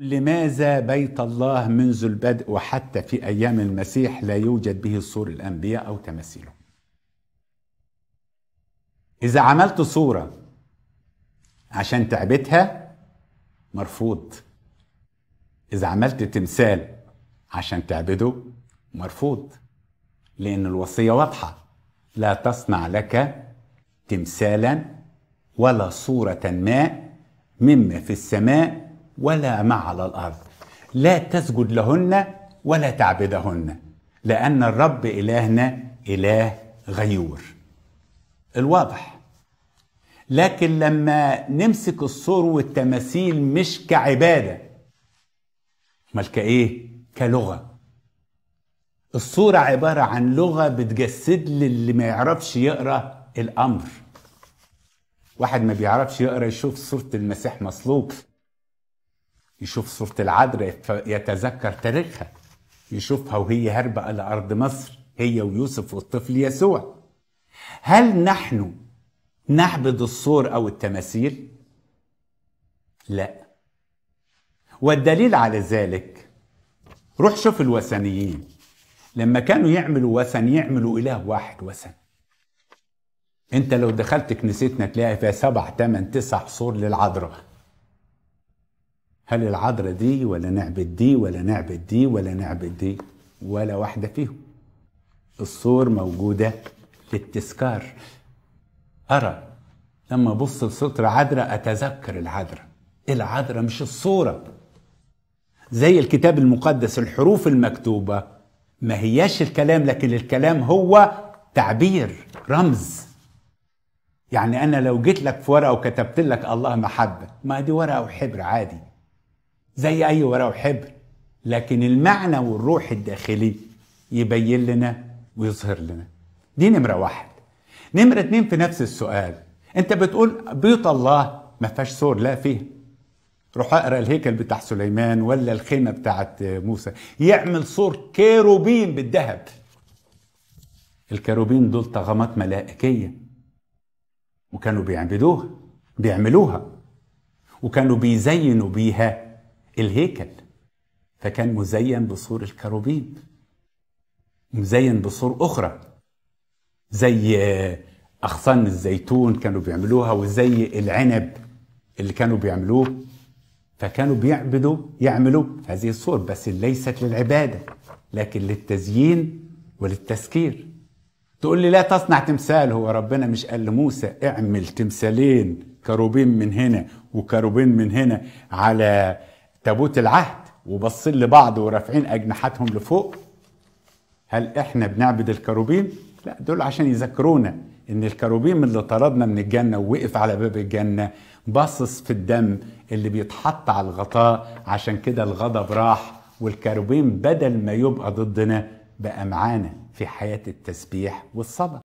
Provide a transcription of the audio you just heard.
لماذا بيت الله منذ البدء وحتى في أيام المسيح لا يوجد به صور الأنبياء أو تماثيلهم إذا عملت صورة عشان تعبتها مرفوض إذا عملت تمثال عشان تعبده مرفوض لأن الوصية واضحة لا تصنع لك تمثالا ولا صورة ما مما في السماء ولا ما على الأرض لا تسجد لهن ولا تعبدهن لأن الرب إلهنا إله غيور الواضح لكن لما نمسك الصور والتماثيل مش كعبادة امال كايه كلغة الصورة عبارة عن لغة بتجسد للي ما يعرفش يقرأ الأمر واحد ما بيعرفش يقرأ يشوف صورة المسيح مصلوب يشوف صورة العذراء فيتذكر تاريخها يشوفها وهي هاربة على أرض مصر هي ويوسف والطفل يسوع هل نحن نعبد الصور أو التماثيل؟ لا والدليل على ذلك روح شوف الوثنيين لما كانوا يعملوا وثن يعملوا إله واحد وثن انت لو دخلت كنيستنا تلاقي فيها سبع تمن تسع صور للعذراء هل العذرة دي ولا نعبد دي ولا نعبد دي ولا نعبد دي ولا واحدة فيهم الصور موجودة في التذكار أرى لما أبص لسطر عذرة أتذكر العذرة العذرة مش الصورة زي الكتاب المقدس الحروف المكتوبة ما هياش الكلام لكن الكلام هو تعبير رمز يعني أنا لو جيت لك في ورقة وكتبت لك الله محبة ما دي ورقة وحبر عادي زي اي ورقه وحبر لكن المعنى والروح الداخلي يبين لنا ويظهر لنا دي نمره واحد نمره اتنين في نفس السؤال انت بتقول بيوت الله ما فيهاش سور لا فيه روح اقرا الهيكل بتاع سليمان ولا الخيمه بتاعت موسى يعمل سور كيروبيم بالذهب الكيروبين دول طغمات ملائكيه وكانوا بيعبدوها بيعملوها وكانوا بيزينوا بيها الهيكل فكان مزين بصور الكروبيم مزين بصور أخرى زي أغصان الزيتون كانوا بيعملوها وزي العنب اللي كانوا بيعملوه فكانوا بيعبدوا يعملوا هذه الصور بس ليست للعبادة لكن للتزيين وللتسكير تقول لي لا تصنع تمثال هو ربنا مش قال لموسى اعمل تمثالين كروبين من هنا وكروبين من هنا على تابوت العهد وبصين لبعض ورافعين اجنحتهم لفوق هل احنا بنعبد الكروبيم لا دول عشان يذكرونا ان الكروبيم اللي طردنا من الجنه ووقف على باب الجنه باصص في الدم اللي بيتحط على الغطاء عشان كده الغضب راح والكروبيم بدل ما يبقى ضدنا بقى معانا في حياه التسبيح والصلاه